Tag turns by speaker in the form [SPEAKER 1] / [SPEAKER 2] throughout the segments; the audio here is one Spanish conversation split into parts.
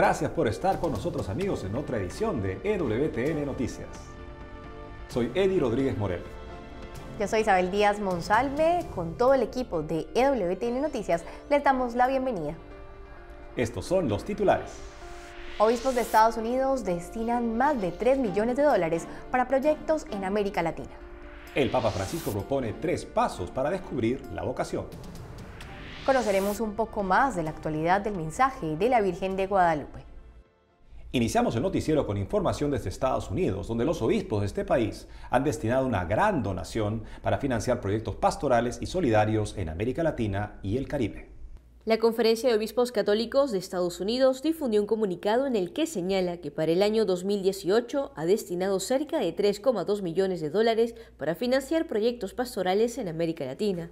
[SPEAKER 1] Gracias por estar con nosotros amigos en otra edición de EWTN Noticias. Soy Eddie Rodríguez Morel.
[SPEAKER 2] Yo soy Isabel Díaz Monsalve. Con todo el equipo de EWTN Noticias les damos la bienvenida.
[SPEAKER 1] Estos son los titulares.
[SPEAKER 2] Obispos de Estados Unidos destinan más de 3 millones de dólares para proyectos en América Latina.
[SPEAKER 1] El Papa Francisco propone tres pasos para descubrir la vocación
[SPEAKER 2] conoceremos un poco más de la actualidad del mensaje de la Virgen de Guadalupe.
[SPEAKER 1] Iniciamos el noticiero con información desde Estados Unidos, donde los obispos de este país han destinado una gran donación para financiar proyectos pastorales y solidarios en América Latina y el Caribe.
[SPEAKER 3] La Conferencia de Obispos Católicos de Estados Unidos difundió un comunicado en el que señala que para el año 2018 ha destinado cerca de 3,2 millones de dólares para financiar proyectos pastorales en América Latina.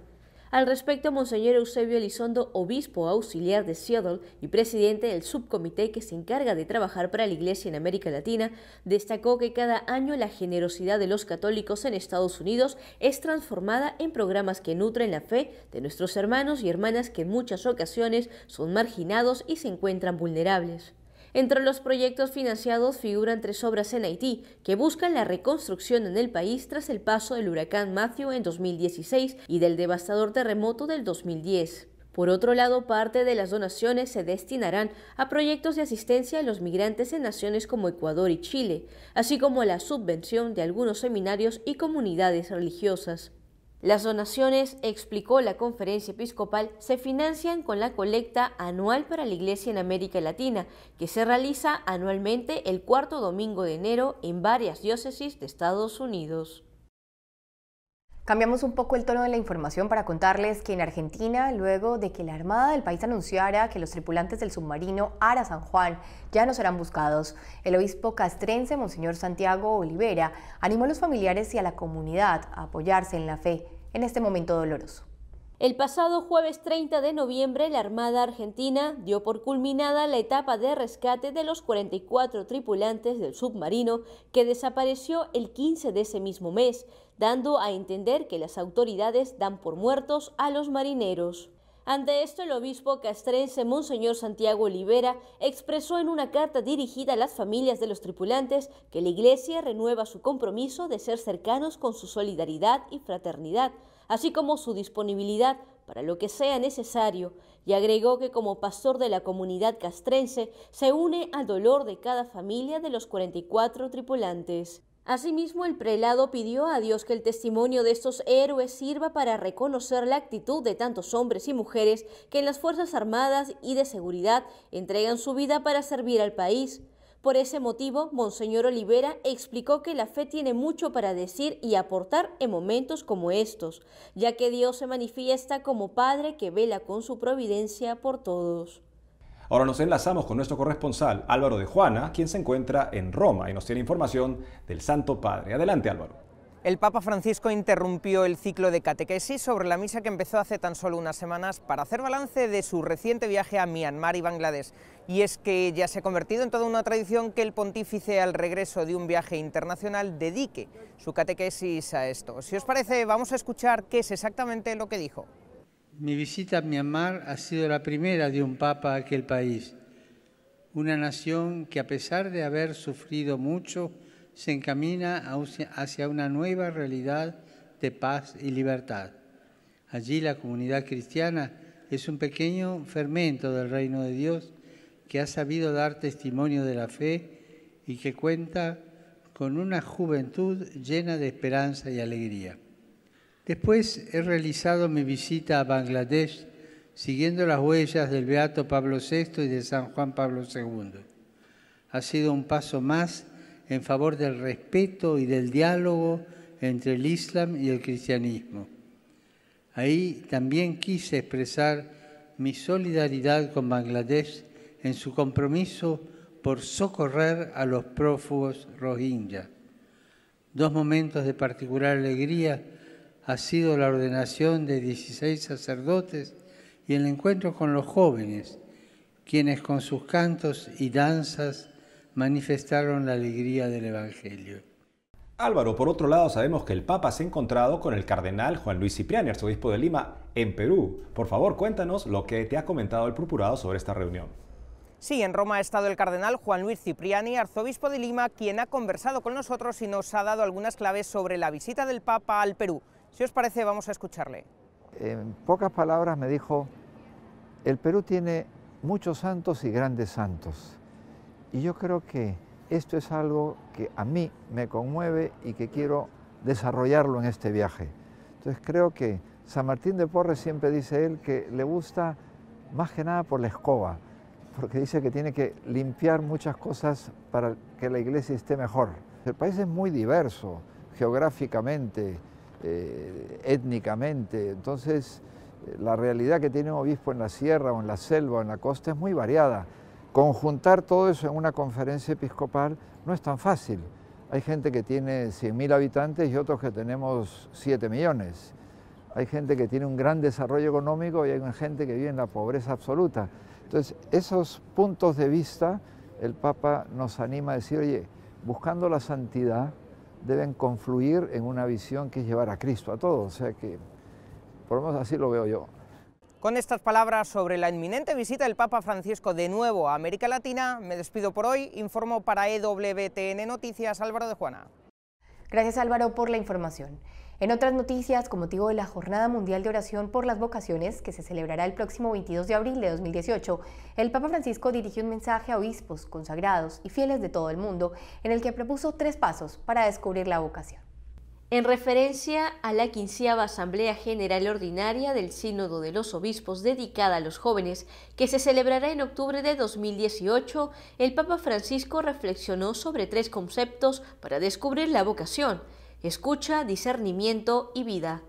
[SPEAKER 3] Al respecto, Monseñor Eusebio Elizondo, obispo auxiliar de Seattle y presidente del subcomité que se encarga de trabajar para la Iglesia en América Latina, destacó que cada año la generosidad de los católicos en Estados Unidos es transformada en programas que nutren la fe de nuestros hermanos y hermanas que en muchas ocasiones son marginados y se encuentran vulnerables. Entre los proyectos financiados figuran tres obras en Haití que buscan la reconstrucción en el país tras el paso del huracán Matthew en 2016 y del devastador terremoto del 2010. Por otro lado, parte de las donaciones se destinarán a proyectos de asistencia a los migrantes en naciones como Ecuador y Chile, así como a la subvención de algunos seminarios y comunidades religiosas. Las donaciones, explicó la conferencia episcopal, se financian con la colecta anual para la Iglesia en América Latina, que se realiza anualmente el cuarto domingo de enero en varias diócesis de Estados Unidos.
[SPEAKER 2] Cambiamos un poco el tono de la información para contarles que en Argentina, luego de que la Armada del país anunciara que los tripulantes del submarino Ara San Juan ya no serán buscados, el obispo castrense Monseñor Santiago Olivera animó a los familiares y a la comunidad a apoyarse en la fe en este momento doloroso.
[SPEAKER 3] El pasado jueves 30 de noviembre, la Armada Argentina dio por culminada la etapa de rescate de los 44 tripulantes del submarino que desapareció el 15 de ese mismo mes, dando a entender que las autoridades dan por muertos a los marineros. Ante esto, el obispo castrense Monseñor Santiago Olivera expresó en una carta dirigida a las familias de los tripulantes que la Iglesia renueva su compromiso de ser cercanos con su solidaridad y fraternidad así como su disponibilidad para lo que sea necesario, y agregó que como pastor de la comunidad castrense se une al dolor de cada familia de los 44 tripulantes. Asimismo, el prelado pidió a Dios que el testimonio de estos héroes sirva para reconocer la actitud de tantos hombres y mujeres que en las Fuerzas Armadas y de Seguridad entregan su vida para servir al país, por ese motivo, Monseñor Olivera explicó que la fe tiene mucho para decir y aportar en momentos como estos, ya que Dios se manifiesta como Padre que vela con su providencia por todos.
[SPEAKER 1] Ahora nos enlazamos con nuestro corresponsal Álvaro de Juana, quien se encuentra en Roma y nos tiene información del Santo Padre. Adelante Álvaro.
[SPEAKER 4] El Papa Francisco interrumpió el ciclo de catequesis sobre la misa que empezó hace tan solo unas semanas para hacer balance de su reciente viaje a Myanmar y Bangladesh. Y es que ya se ha convertido en toda una tradición que el pontífice al regreso de un viaje internacional dedique su catequesis a esto. Si os parece, vamos a escuchar qué es exactamente lo que dijo.
[SPEAKER 5] Mi visita a Myanmar ha sido la primera de un papa a aquel país, una nación que a pesar de haber sufrido mucho, se encamina hacia una nueva realidad de paz y libertad. Allí la comunidad cristiana es un pequeño fermento del reino de Dios que ha sabido dar testimonio de la fe y que cuenta con una juventud llena de esperanza y alegría. Después he realizado mi visita a Bangladesh siguiendo las huellas del Beato Pablo VI y de San Juan Pablo II. Ha sido un paso más en favor del respeto y del diálogo entre el Islam y el cristianismo. Ahí también quise expresar mi solidaridad con Bangladesh en su compromiso por socorrer a los prófugos rohingya. Dos momentos de particular alegría ha sido la ordenación de 16 sacerdotes y el encuentro con los jóvenes, quienes con sus cantos y danzas manifestaron la alegría del Evangelio.
[SPEAKER 1] Álvaro, por otro lado, sabemos que el Papa se ha encontrado con el cardenal Juan Luis Cipriani, arzobispo de Lima, en Perú. Por favor, cuéntanos lo que te ha comentado el procurado sobre esta reunión.
[SPEAKER 4] Sí, en Roma ha estado el cardenal Juan Luis Cipriani, arzobispo de Lima, quien ha conversado con nosotros y nos ha dado algunas claves sobre la visita del Papa al Perú. Si os parece, vamos a escucharle.
[SPEAKER 6] En pocas palabras me dijo, el Perú tiene muchos santos y grandes santos. Y yo creo que esto es algo que a mí me conmueve y que quiero desarrollarlo en este viaje. Entonces creo que San Martín de Porres siempre dice él que le gusta más que nada por la escoba, porque dice que tiene que limpiar muchas cosas para que la iglesia esté mejor. El país es muy diverso geográficamente, eh, étnicamente, entonces eh, la realidad que tiene un obispo en la sierra o en la selva o en la costa es muy variada. Conjuntar todo eso en una conferencia episcopal no es tan fácil. Hay gente que tiene 100.000 habitantes y otros que tenemos 7 millones. Hay gente que tiene un gran desarrollo económico y hay gente que vive en la pobreza absoluta. Entonces, esos puntos de vista, el Papa nos anima a decir, oye, buscando la santidad, deben confluir en una visión que es llevar a Cristo a todos. O sea que, por lo menos así lo veo yo.
[SPEAKER 5] Con
[SPEAKER 4] estas palabras sobre la inminente visita del Papa Francisco de nuevo a América Latina, me despido por hoy. Informo para EWTN Noticias Álvaro de Juana.
[SPEAKER 2] Gracias Álvaro por la información. En otras noticias, con motivo de la Jornada Mundial de Oración por las Vocaciones, que se celebrará el próximo 22 de abril de 2018, el Papa Francisco dirigió un mensaje a obispos, consagrados y fieles de todo el mundo, en el que propuso tres pasos para descubrir la vocación en referencia a la quinceava
[SPEAKER 3] Asamblea General Ordinaria del Sínodo de los Obispos dedicada a los jóvenes, que se celebrará en octubre de 2018, el Papa Francisco reflexionó sobre tres conceptos para descubrir la vocación, escucha, discernimiento y vida.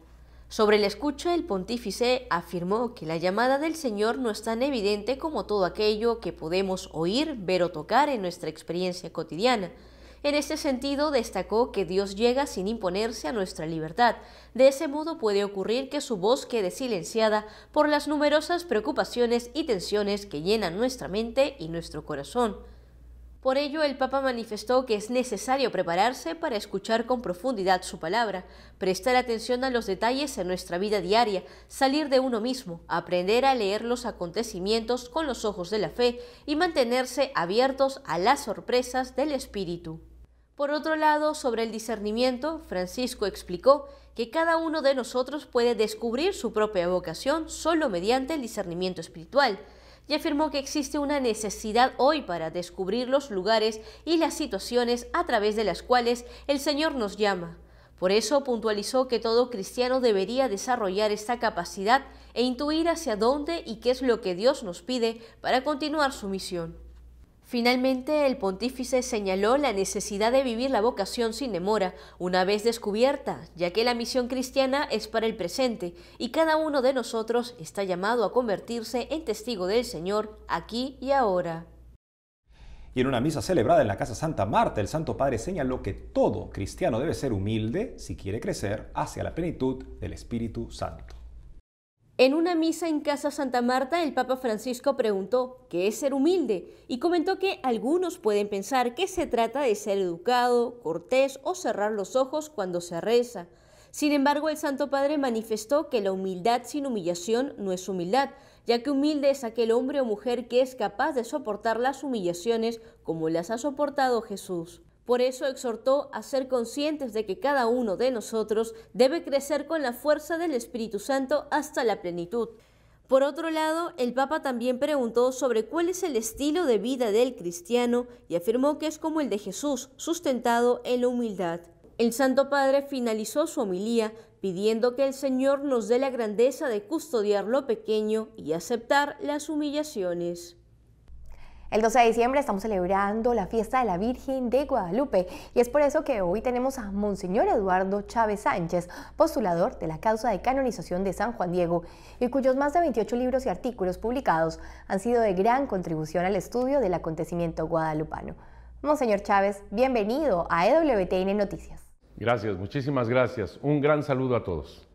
[SPEAKER 3] Sobre la escucha, el pontífice afirmó que la llamada del Señor no es tan evidente como todo aquello que podemos oír, ver o tocar en nuestra experiencia cotidiana, en este sentido, destacó que Dios llega sin imponerse a nuestra libertad. De ese modo puede ocurrir que su voz quede silenciada por las numerosas preocupaciones y tensiones que llenan nuestra mente y nuestro corazón. Por ello, el Papa manifestó que es necesario prepararse para escuchar con profundidad su palabra, prestar atención a los detalles en nuestra vida diaria, salir de uno mismo, aprender a leer los acontecimientos con los ojos de la fe y mantenerse abiertos a las sorpresas del Espíritu. Por otro lado, sobre el discernimiento, Francisco explicó que cada uno de nosotros puede descubrir su propia vocación solo mediante el discernimiento espiritual y afirmó que existe una necesidad hoy para descubrir los lugares y las situaciones a través de las cuales el Señor nos llama. Por eso puntualizó que todo cristiano debería desarrollar esta capacidad e intuir hacia dónde y qué es lo que Dios nos pide para continuar su misión. Finalmente, el pontífice señaló la necesidad de vivir la vocación sin demora, una vez descubierta, ya que la misión cristiana es para el presente y cada uno de nosotros está llamado a convertirse en testigo del Señor aquí y ahora.
[SPEAKER 1] Y en una misa celebrada en la Casa Santa Marta, el Santo Padre señaló que todo cristiano debe ser humilde si quiere crecer hacia la plenitud del Espíritu Santo.
[SPEAKER 3] En una misa en Casa Santa Marta, el Papa Francisco preguntó, ¿qué es ser humilde? Y comentó que algunos pueden pensar que se trata de ser educado, cortés o cerrar los ojos cuando se reza. Sin embargo, el Santo Padre manifestó que la humildad sin humillación no es humildad, ya que humilde es aquel hombre o mujer que es capaz de soportar las humillaciones como las ha soportado Jesús. Por eso exhortó a ser conscientes de que cada uno de nosotros debe crecer con la fuerza del Espíritu Santo hasta la plenitud. Por otro lado, el Papa también preguntó sobre cuál es el estilo de vida del cristiano y afirmó que es como el de Jesús, sustentado en la humildad. El Santo Padre finalizó su homilía pidiendo que el Señor nos dé la grandeza de custodiar lo pequeño y aceptar las
[SPEAKER 2] humillaciones. El 12 de diciembre estamos celebrando la fiesta de la Virgen de Guadalupe y es por eso que hoy tenemos a Monseñor Eduardo Chávez Sánchez, postulador de la causa de canonización de San Juan Diego y cuyos más de 28 libros y artículos publicados han sido de gran contribución al estudio del acontecimiento guadalupano. Monseñor Chávez, bienvenido a EWTN Noticias.
[SPEAKER 7] Gracias, muchísimas gracias. Un gran saludo a todos.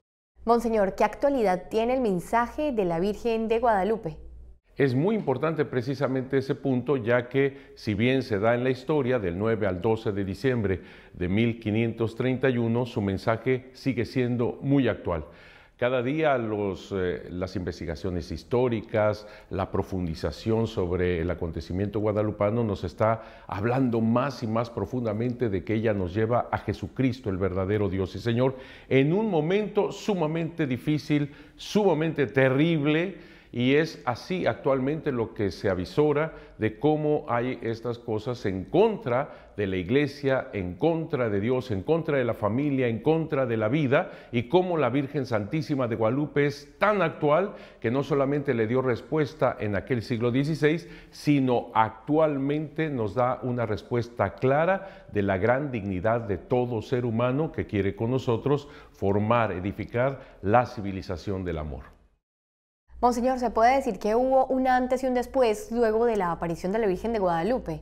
[SPEAKER 2] Monseñor, ¿qué actualidad tiene el mensaje de la Virgen de Guadalupe?
[SPEAKER 7] Es muy importante precisamente ese punto, ya que si bien se da en la historia del 9 al 12 de diciembre de 1531, su mensaje sigue siendo muy actual. Cada día eh, las investigaciones históricas, la profundización sobre el acontecimiento guadalupano nos está hablando más y más profundamente de que ella nos lleva a Jesucristo, el verdadero Dios y Señor, en un momento sumamente difícil, sumamente terrible y es así actualmente lo que se avisora de cómo hay estas cosas en contra de la iglesia, en contra de Dios, en contra de la familia, en contra de la vida, y cómo la Virgen Santísima de Guadalupe es tan actual que no solamente le dio respuesta en aquel siglo XVI, sino actualmente nos da una respuesta clara de la gran dignidad de todo ser humano que quiere con nosotros formar, edificar la civilización del amor
[SPEAKER 2] señor ¿se puede decir que hubo un antes y un después luego de la aparición de la Virgen de Guadalupe?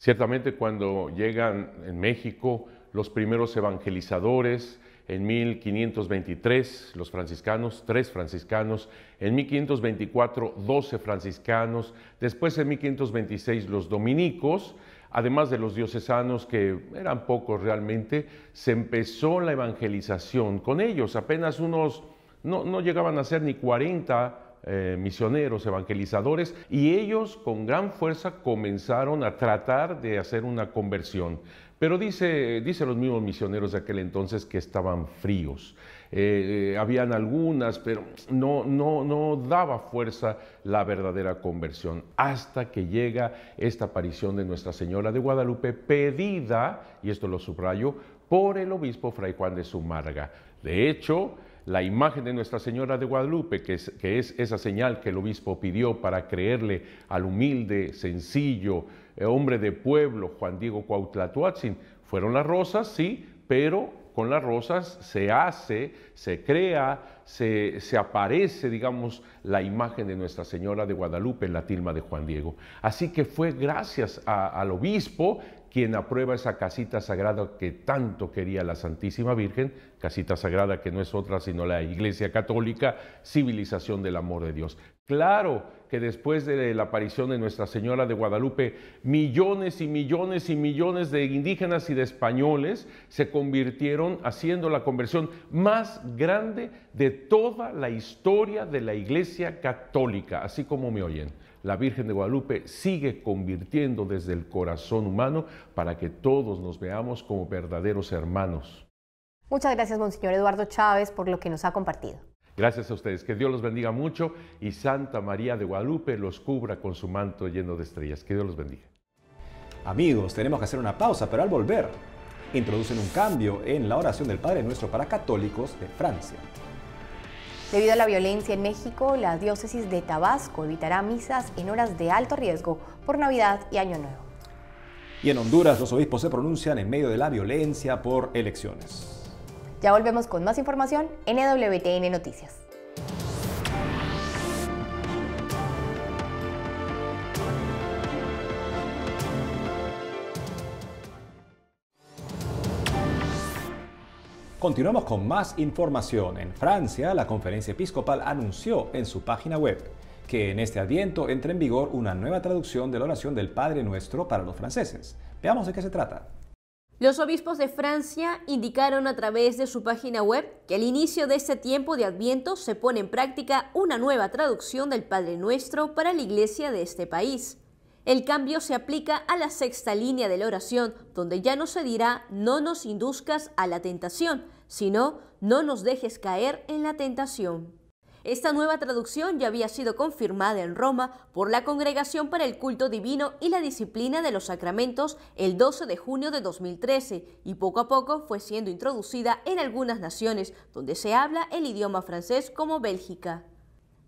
[SPEAKER 7] Ciertamente cuando llegan en México los primeros evangelizadores, en 1523 los franciscanos, tres franciscanos, en 1524 12 franciscanos, después en 1526 los dominicos, además de los diocesanos que eran pocos realmente, se empezó la evangelización con ellos, apenas unos no, llegaban a ser ni 40 eh, misioneros, evangelizadores, y ellos con gran fuerza comenzaron a tratar de hacer una conversión. Pero dice, dice los mismos misioneros de aquel entonces que estaban fríos. Eh, eh, habían algunas, pero no, no, no daba fuerza la verdadera conversión. Hasta que llega esta aparición de Nuestra Señora de Guadalupe, pedida, y esto lo subrayo, por el obispo Fray Juan de Sumarga. De hecho, la imagen de Nuestra Señora de Guadalupe, que es, esa señal que el obispo pidió para creerle al humilde, sencillo, eh, hombre de pueblo, Juan Diego Cuautlatoatzin. Fueron las rosas, sí, pero con las rosas se hace, se crea, se, aparece, digamos, la imagen de Nuestra Señora de Guadalupe en la tilma de Juan Diego. Así que fue gracias al obispo quien aprueba esa casita sagrada que tanto quería la Santísima Virgen, casita sagrada que no es otra sino la Iglesia Católica, civilización del amor de Dios. Claro que después de la aparición de Nuestra Señora de Guadalupe, millones y millones y millones de indígenas y de españoles se convirtieron haciendo la conversión más grande de toda la historia de la Iglesia Católica, así como me oyen la Virgen de Guadalupe sigue convirtiendo desde el corazón humano para que todos nos veamos como verdaderos hermanos.
[SPEAKER 2] Muchas gracias, Monseñor Eduardo Chávez, por lo que nos ha compartido.
[SPEAKER 7] Gracias a ustedes, que Dios los bendiga mucho y Santa María de Guadalupe los cubra con su manto lleno de estrellas. Que Dios los bendiga. Amigos, tenemos que hacer una pausa, pero al
[SPEAKER 1] volver introducen un cambio en la oración del Padre Nuestro para católicos de Francia.
[SPEAKER 2] Debido a la violencia en México, la diócesis de Tabasco evitará misas en horas de alto riesgo por Navidad y Año Nuevo.
[SPEAKER 1] Y en Honduras los obispos se pronuncian en medio de la violencia por elecciones.
[SPEAKER 2] Ya volvemos con más información en EWTN Noticias.
[SPEAKER 1] Continuamos con más información. En Francia, la conferencia episcopal anunció en su página web que en este adviento entra en vigor una nueva traducción de la oración del Padre Nuestro para los franceses. Veamos de qué se trata.
[SPEAKER 3] Los obispos de Francia indicaron a través de su página web que al inicio de este tiempo de Adviento se pone en práctica una nueva traducción del Padre Nuestro para la iglesia de este país. El cambio se aplica a la sexta línea de la oración, donde ya no se dirá no nos induzcas a la tentación, sino no nos dejes caer en la tentación. Esta nueva traducción ya había sido confirmada en Roma por la Congregación para el Culto Divino y la Disciplina de los Sacramentos el 12 de junio de 2013 y poco a poco fue siendo introducida en algunas naciones donde se habla el idioma francés como Bélgica.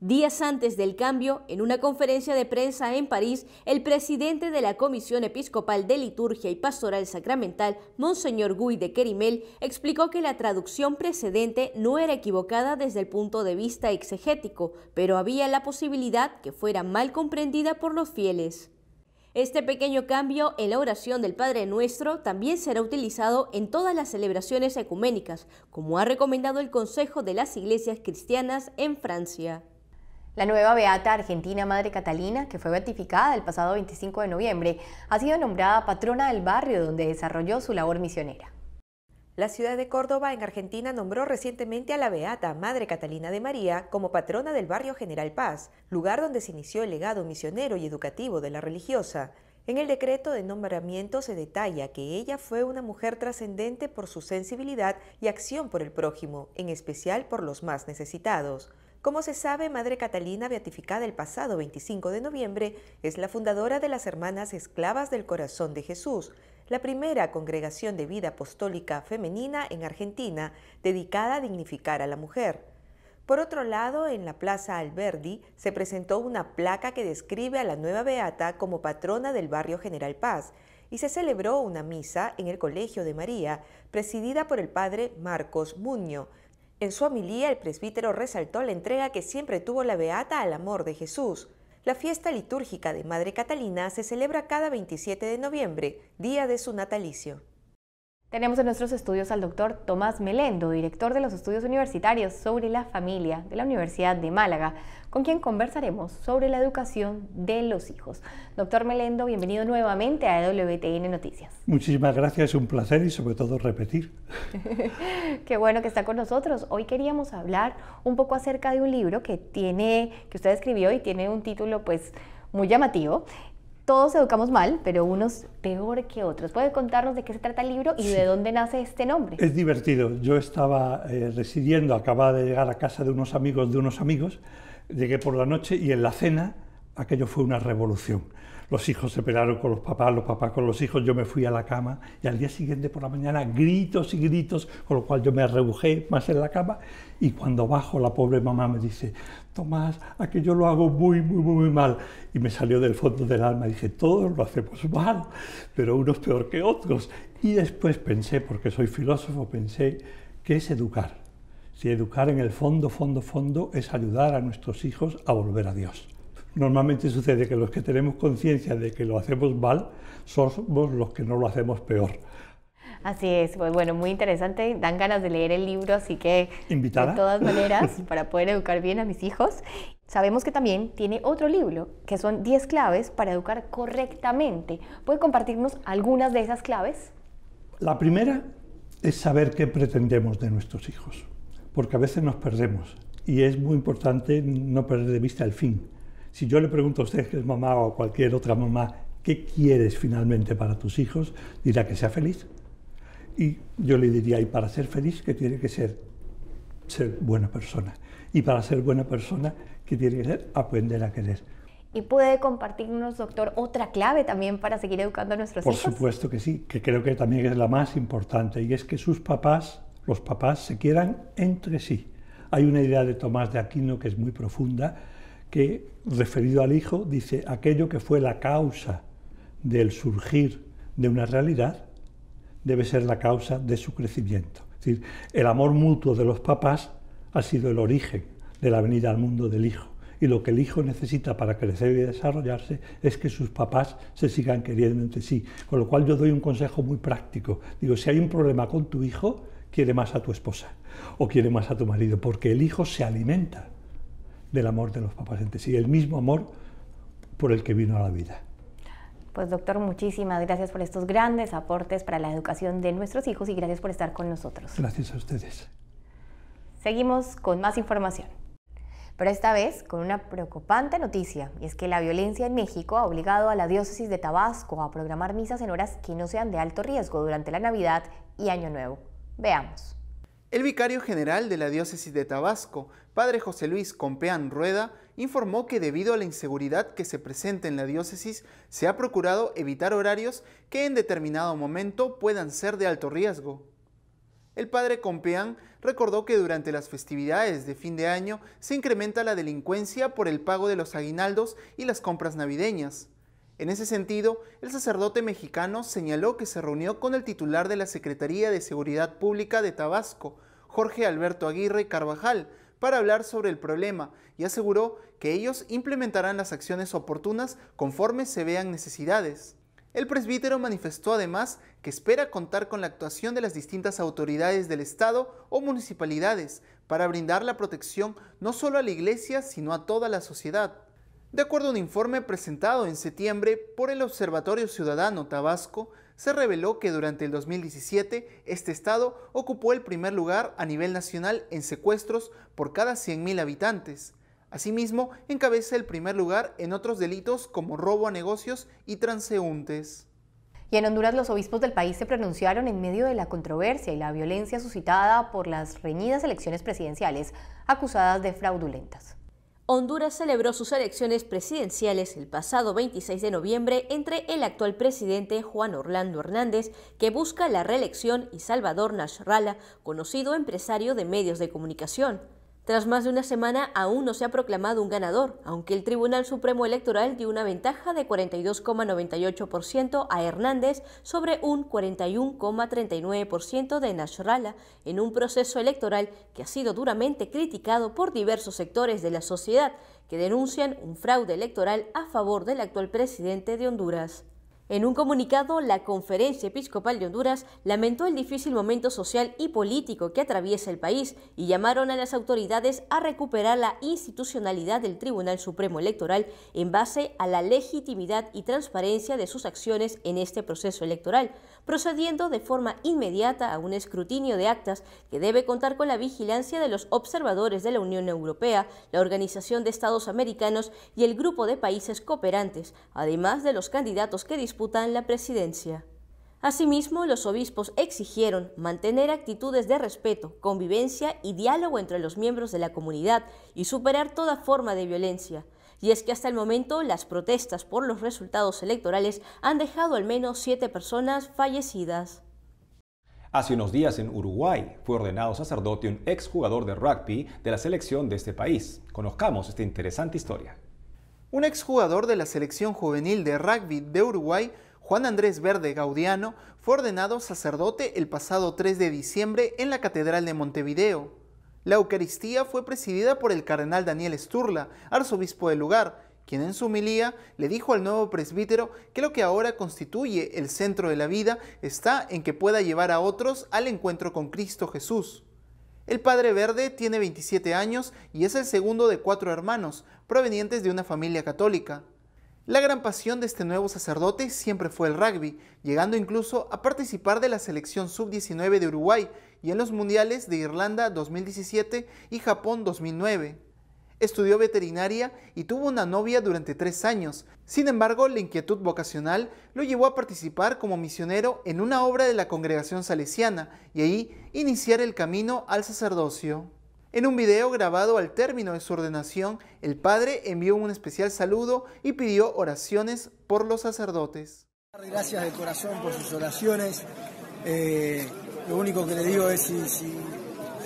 [SPEAKER 3] Días antes del cambio, en una conferencia de prensa en París, el presidente de la Comisión Episcopal de Liturgia y Pastoral Sacramental, Monseñor Guy de Querimel, explicó que la traducción precedente no era equivocada desde el punto de vista exegético, pero había la posibilidad que fuera mal comprendida por los fieles. Este pequeño cambio en la oración del Padre Nuestro también será utilizado en todas las celebraciones ecuménicas, como ha recomendado el Consejo de
[SPEAKER 2] las Iglesias Cristianas en Francia. La nueva beata argentina Madre Catalina, que fue beatificada el pasado 25 de noviembre, ha sido nombrada patrona del barrio donde desarrolló
[SPEAKER 4] su labor misionera. La ciudad de Córdoba, en Argentina, nombró recientemente a la beata Madre Catalina de María como patrona del barrio General Paz, lugar donde se inició el legado misionero y educativo de la religiosa. En el decreto de nombramiento se detalla que ella fue una mujer trascendente por su sensibilidad y acción por el prójimo, en especial por los más necesitados. Como se sabe, Madre Catalina, beatificada el pasado 25 de noviembre, es la fundadora de las Hermanas Esclavas del Corazón de Jesús, la primera congregación de vida apostólica femenina en Argentina dedicada a dignificar a la mujer. Por otro lado, en la Plaza Alberdi se presentó una placa que describe a la nueva beata como patrona del barrio General Paz y se celebró una misa en el Colegio de María, presidida por el padre Marcos Muño, en su homilía, el presbítero resaltó la entrega que siempre tuvo la Beata al amor de Jesús. La fiesta litúrgica de Madre Catalina se celebra cada 27 de noviembre, día de su natalicio.
[SPEAKER 2] Tenemos en nuestros estudios al doctor Tomás Melendo, director de los estudios universitarios sobre la familia de la Universidad de Málaga, con quien conversaremos sobre la educación de los hijos. Doctor Melendo, bienvenido nuevamente a WTN Noticias.
[SPEAKER 8] Muchísimas gracias, es un placer y sobre todo repetir.
[SPEAKER 2] Qué bueno que está con nosotros. Hoy queríamos hablar un poco acerca de un libro que tiene, que usted escribió y tiene un título pues muy llamativo, todos educamos mal, pero unos peor que otros. ¿Puede contarnos de qué se trata el libro y de dónde nace este nombre? Es
[SPEAKER 8] divertido. Yo estaba eh, residiendo, acababa de llegar a casa de unos amigos de unos amigos, llegué por la noche y en la cena aquello fue una revolución los hijos se pelearon con los papás, los papás con los hijos, yo me fui a la cama y al día siguiente por la mañana gritos y gritos, con lo cual yo me arrebujé más en la cama y cuando bajo la pobre mamá me dice, Tomás, a yo lo hago muy, muy, muy mal. Y me salió del fondo del alma y dije, todos lo hacemos mal, pero unos peor que otros. Y después pensé, porque soy filósofo, pensé, que es educar? Si educar en el fondo, fondo, fondo es ayudar a nuestros hijos a volver a Dios normalmente sucede que los que tenemos conciencia de que lo hacemos mal somos los que no lo hacemos peor.
[SPEAKER 2] Así es, pues bueno, muy interesante, dan ganas de leer el libro, así que ¿Invitada? de todas maneras, para poder educar bien a mis hijos. Sabemos que también tiene otro libro, que son 10 claves para educar correctamente. ¿Puede compartirnos algunas de esas claves?
[SPEAKER 8] La primera es saber qué pretendemos de nuestros hijos, porque a veces nos perdemos y es muy importante no perder de vista el fin. Si yo le pregunto a usted que es mamá o a cualquier otra mamá, ¿qué quieres finalmente para tus hijos? Dirá que sea feliz. Y yo le diría, y para ser feliz, que tiene que ser ser buena persona. Y para ser buena persona, que tiene que ser aprender a querer.
[SPEAKER 2] ¿Y puede compartirnos, doctor, otra clave también para seguir educando a nuestros hijos? Por
[SPEAKER 8] supuesto que sí, que creo que también es la más importante, y es que sus papás, los papás, se quieran entre sí. Hay una idea de Tomás de Aquino que es muy profunda, que referido al Hijo dice aquello que fue la causa del surgir de una realidad debe ser la causa de su crecimiento. Es decir, el amor mutuo de los papás ha sido el origen de la venida al mundo del Hijo. Y lo que el Hijo necesita para crecer y desarrollarse es que sus papás se sigan queriendo entre sí. Con lo cual yo doy un consejo muy práctico. Digo, si hay un problema con tu hijo, quiere más a tu esposa o quiere más a tu marido, porque el Hijo se alimenta del amor de los papás entre sí, el mismo amor por el que vino a la vida.
[SPEAKER 2] Pues doctor, muchísimas gracias por estos grandes aportes para la educación de nuestros hijos y gracias por estar con nosotros.
[SPEAKER 8] Gracias a ustedes.
[SPEAKER 2] Seguimos con más información. Pero esta vez con una preocupante noticia, y es que la violencia en México ha obligado a la diócesis de Tabasco a programar misas en horas que no sean de alto riesgo durante la Navidad y Año Nuevo. Veamos.
[SPEAKER 9] El vicario general de la diócesis de Tabasco, padre José Luis Compeán Rueda, informó que debido a la inseguridad que se presenta en la diócesis, se ha procurado evitar horarios que en determinado momento puedan ser de alto riesgo. El padre Compeán recordó que durante las festividades de fin de año se incrementa la delincuencia por el pago de los aguinaldos y las compras navideñas. En ese sentido, el sacerdote mexicano señaló que se reunió con el titular de la Secretaría de Seguridad Pública de Tabasco, Jorge Alberto Aguirre Carvajal, para hablar sobre el problema y aseguró que ellos implementarán las acciones oportunas conforme se vean necesidades. El presbítero manifestó además que espera contar con la actuación de las distintas autoridades del Estado o municipalidades para brindar la protección no solo a la Iglesia, sino a toda la sociedad. De acuerdo a un informe presentado en septiembre por el Observatorio Ciudadano Tabasco, se reveló que durante el 2017 este estado ocupó el primer lugar a nivel nacional en secuestros por cada 100.000 habitantes. Asimismo, encabeza el primer lugar en otros delitos como robo a negocios y transeúntes.
[SPEAKER 2] Y en Honduras los obispos del país se pronunciaron en medio de la controversia y la violencia suscitada por las reñidas elecciones presidenciales acusadas de fraudulentas.
[SPEAKER 3] Honduras celebró sus elecciones presidenciales el pasado 26 de noviembre entre el actual presidente Juan Orlando Hernández, que busca la reelección, y Salvador Nasralla, conocido empresario de medios de comunicación. Tras más de una semana aún no se ha proclamado un ganador, aunque el Tribunal Supremo Electoral dio una ventaja de 42,98% a Hernández sobre un 41,39% de Nasrallah en un proceso electoral que ha sido duramente criticado por diversos sectores de la sociedad que denuncian un fraude electoral a favor del actual presidente de Honduras. En un comunicado, la Conferencia Episcopal de Honduras lamentó el difícil momento social y político que atraviesa el país y llamaron a las autoridades a recuperar la institucionalidad del Tribunal Supremo Electoral en base a la legitimidad y transparencia de sus acciones en este proceso electoral, procediendo de forma inmediata a un escrutinio de actas que debe contar con la vigilancia de los observadores de la Unión Europea, la Organización de Estados Americanos y el Grupo de Países Cooperantes, además de los candidatos que disputan la presidencia. Asimismo, los obispos exigieron mantener actitudes de respeto, convivencia y diálogo entre los miembros de la comunidad y superar toda forma de violencia. Y es que hasta el momento las protestas por los resultados electorales han dejado al menos siete personas fallecidas.
[SPEAKER 1] Hace unos días en Uruguay fue ordenado sacerdote un exjugador de rugby de la selección de este país. Conozcamos esta interesante historia.
[SPEAKER 9] Un exjugador de la selección juvenil de rugby de Uruguay, Juan Andrés Verde Gaudiano, fue ordenado sacerdote el pasado 3 de diciembre en la Catedral de Montevideo. La Eucaristía fue presidida por el cardenal Daniel Sturla, arzobispo del lugar, quien en su humilía le dijo al nuevo presbítero que lo que ahora constituye el centro de la vida está en que pueda llevar a otros al encuentro con Cristo Jesús. El padre Verde tiene 27 años y es el segundo de cuatro hermanos, provenientes de una familia católica. La gran pasión de este nuevo sacerdote siempre fue el rugby, llegando incluso a participar de la selección sub-19 de Uruguay y en los mundiales de Irlanda 2017 y Japón 2009 estudió veterinaria y tuvo una novia durante tres años. Sin embargo, la inquietud vocacional lo llevó a participar como misionero en una obra de la congregación salesiana y ahí iniciar el camino al sacerdocio. En un video grabado al término de su ordenación, el padre envió un especial saludo y pidió oraciones por los sacerdotes.
[SPEAKER 6] Gracias de corazón por sus oraciones.
[SPEAKER 5] Eh, lo único que le digo es si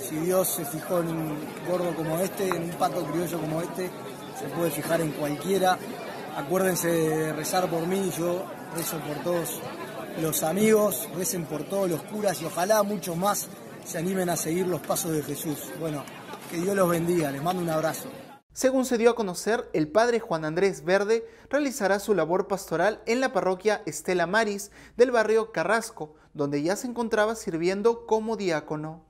[SPEAKER 5] si Dios se fijó en un gordo como este, en un pato criollo como este, se puede fijar en cualquiera. Acuérdense de rezar por mí, yo rezo por todos los amigos, recen por todos los curas y ojalá muchos más se animen a seguir los pasos de Jesús. Bueno, que Dios
[SPEAKER 9] los bendiga, les mando un abrazo. Según se dio a conocer, el padre Juan Andrés Verde realizará su labor pastoral en la parroquia Estela Maris del barrio Carrasco, donde ya
[SPEAKER 2] se encontraba sirviendo como diácono.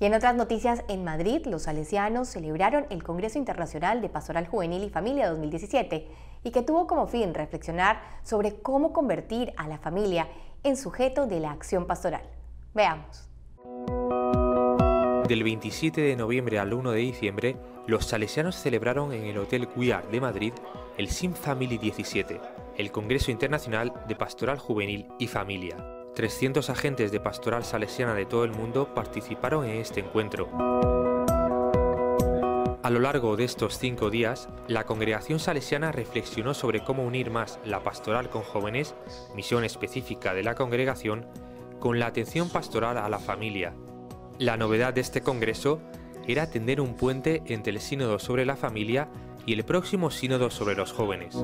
[SPEAKER 2] Y en otras noticias, en Madrid, los salesianos celebraron el Congreso Internacional de Pastoral Juvenil y Familia 2017 y que tuvo como fin reflexionar sobre cómo convertir a la familia en sujeto de la acción pastoral. Veamos.
[SPEAKER 10] Del 27 de noviembre al 1 de diciembre, los salesianos celebraron en el Hotel Guiar de Madrid el Sim Family 17, el Congreso Internacional de Pastoral Juvenil y Familia. 300 agentes de Pastoral Salesiana de todo el mundo participaron en este encuentro. A lo largo de estos cinco días, la congregación salesiana reflexionó sobre cómo unir más la pastoral con jóvenes, misión específica de la congregación, con la atención pastoral a la familia. La novedad de este congreso era tender un puente entre el sínodo sobre la familia y el próximo sínodo sobre los jóvenes.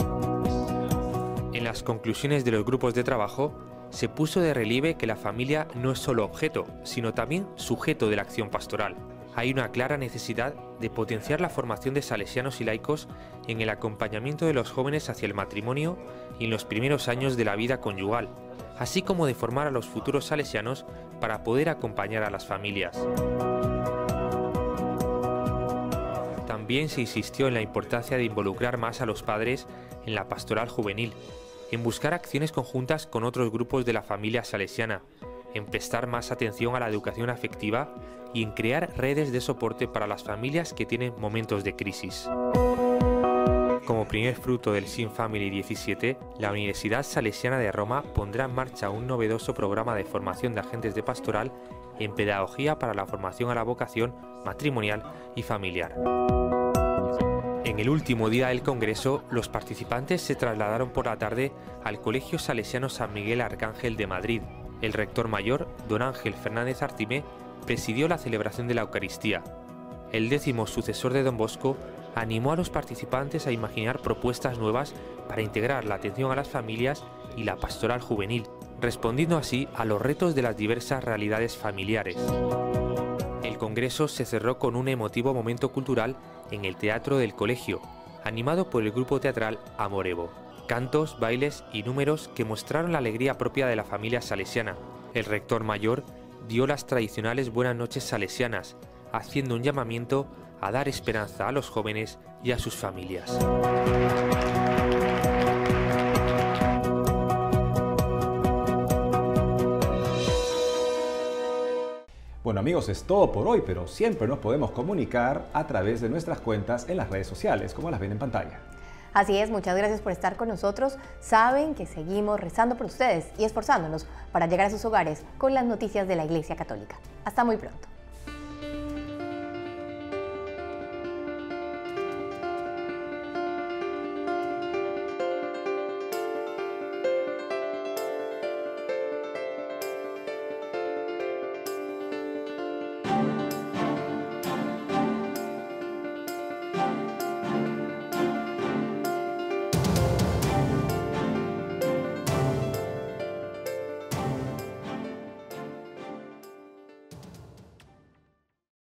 [SPEAKER 10] En las conclusiones de los grupos de trabajo, se puso de relieve que la familia no es solo objeto, sino también sujeto de la acción pastoral. Hay una clara necesidad de potenciar la formación de salesianos y laicos en el acompañamiento de los jóvenes hacia el matrimonio y en los primeros años de la vida conyugal, así como de formar a los futuros salesianos para poder acompañar a las familias. También se insistió en la importancia de involucrar más a los padres en la pastoral juvenil, en buscar acciones conjuntas con otros grupos de la familia salesiana, en prestar más atención a la educación afectiva y en crear redes de soporte para las familias que tienen momentos de crisis. Como primer fruto del Sin Family 17, la Universidad Salesiana de Roma pondrá en marcha un novedoso programa de formación de agentes de pastoral en pedagogía para la formación a la vocación matrimonial y familiar. En el último día del Congreso, los participantes se trasladaron por la tarde al Colegio Salesiano San Miguel Arcángel de Madrid. El rector mayor, don Ángel Fernández Artimé, presidió la celebración de la Eucaristía. El décimo sucesor de don Bosco animó a los participantes a imaginar propuestas nuevas para integrar la atención a las familias y la pastoral juvenil, respondiendo así a los retos de las diversas realidades familiares. El Congreso se cerró con un emotivo momento cultural en el Teatro del Colegio, animado por el grupo teatral Amorevo. Cantos, bailes y números que mostraron la alegría propia de la familia salesiana. El rector mayor dio las tradicionales buenas noches salesianas, haciendo un llamamiento a dar esperanza a los jóvenes y a sus familias.
[SPEAKER 1] Bueno amigos, es todo por hoy, pero siempre nos podemos comunicar a través de nuestras cuentas en las redes sociales, como las ven en pantalla.
[SPEAKER 2] Así es, muchas gracias por estar con nosotros. Saben que seguimos rezando por ustedes y esforzándonos para llegar a sus hogares con las noticias de la Iglesia Católica. Hasta muy pronto.